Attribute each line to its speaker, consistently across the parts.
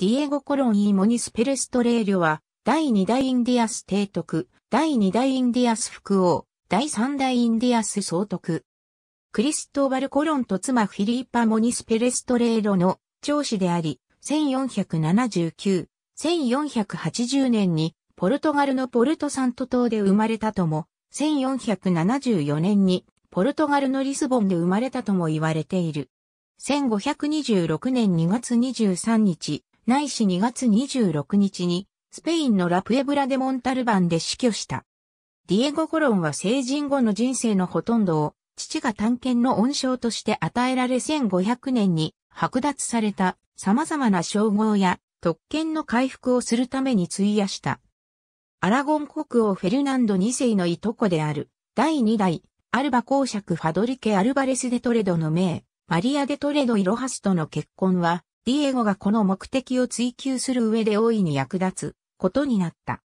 Speaker 1: ディエゴ・コロン・イ・モニス・ペレストレーリョは、第二代インディアス提督、第二代インディアス副王、第三代インディアス総督。クリストバル・コロンと妻フィリーパ・モニス・ペレストレーロの長子であり、1479、1480年にポルトガルのポルトサント島で生まれたとも、1474年にポルトガルのリスボンで生まれたとも言われている。1526年2月23日、ないし2月26日に、スペインのラプエブラデモンタルバンで死去した。ディエゴ・コロンは成人後の人生のほとんどを、父が探検の恩賞として与えられ1500年に剥奪された様々な称号や特権の回復をするために費やした。アラゴン国王フェルナンド2世のいとこである、第2代、アルバ公爵ファドリケ・アルバレス・デトレドの名、マリア・デトレド・イロハスとの結婚は、ディエゴがこの目的を追求する上で大いに役立つことになった。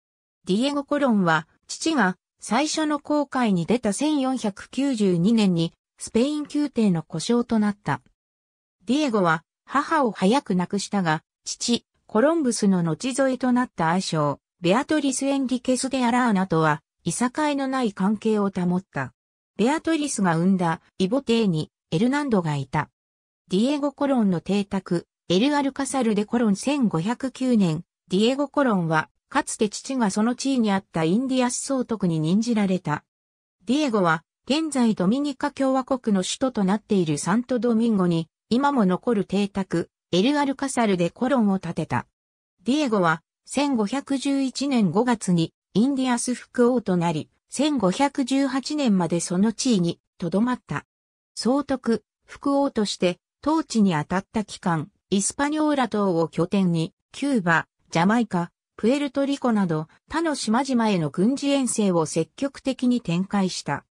Speaker 1: ディエゴ・コロンは、父が最初の航海に出た1492年にスペイン宮廷の故障となった。ディエゴは母を早く亡くしたが、父、コロンブスの後添いとなった愛称、ベアトリス・エンリケス・デ・アラーナとは、いさかいのない関係を保った。ベアトリスが生んだイボテーにエルナンドがいた。ディエゴ・コロンの邸宅、エル・アルカサル・でコロン1509年、ディエゴ・コロンは、かつて父がその地位にあったインディアス総督に任じられた。ディエゴは、現在ドミニカ共和国の首都となっているサントドミンゴに、今も残る邸宅、エル・アルカサル・でコロンを建てた。ディエゴは、1511年5月に、インディアス副王となり、1518年までその地位に、とどまった。総督、副王として、統治に当たった期間、イスパニョーラ島を拠点に、キューバ、ジャマイカ、プエルトリコなど他の島々への軍事遠征を積極的に展開した。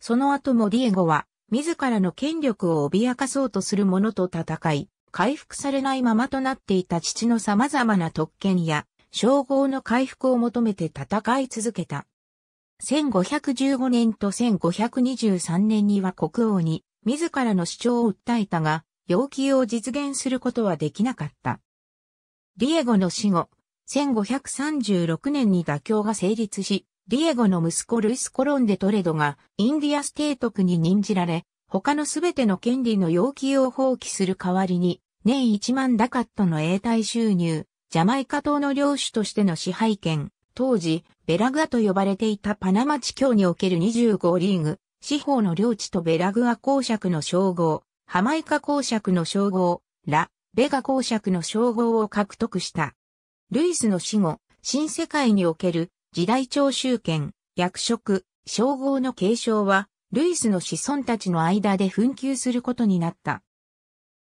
Speaker 1: その後もディエゴは自らの権力を脅かそうとする者と戦い、回復されないままとなっていた父の様々な特権や称号の回復を求めて戦い続けた。1515年と1523年には国王に自らの主張を訴えたが、要求を実現することはできなかった。ディエゴの死後、1536年に妥協が成立し、ディエゴの息子ルイス・コロンデ・トレドがインディアス提督に任じられ、他のすべての権利の要求を放棄する代わりに、年1万ダカットの永代収入、ジャマイカ島の領主としての支配権、当時、ベラグアと呼ばれていたパナマ地境における25リーグ、司法の領地とベラグア公爵の称号、ハマイカ公爵の称号、ラ・ベガ公爵の称号を獲得した。ルイスの死後、新世界における時代徴収権、役職、称号の継承は、ルイスの子孫たちの間で紛糾することになった。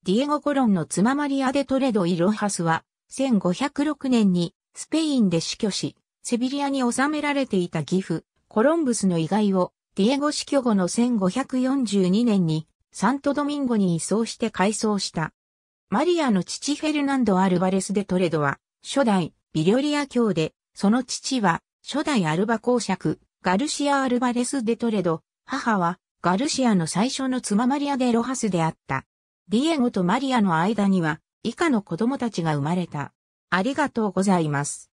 Speaker 1: ディエゴ・コロンの妻マリア・デ・トレド・イロハスは、1506年にスペインで死去し、セビリアに収められていた義父、コロンブスの遺骸を、ディエゴ死去後の1542年にサントドミンゴに移送して改装した。マリアの父フェルナンド・アルバレス・デ・トレドは、初代ビリョリア教で、その父は、初代アルバ公爵、ガルシア・アルバレス・デ・トレド、母は、ガルシアの最初の妻マリア・デ・ロハスであった。ディエゴとマリアの間には、以下の子供たちが生まれた。ありがとうございます。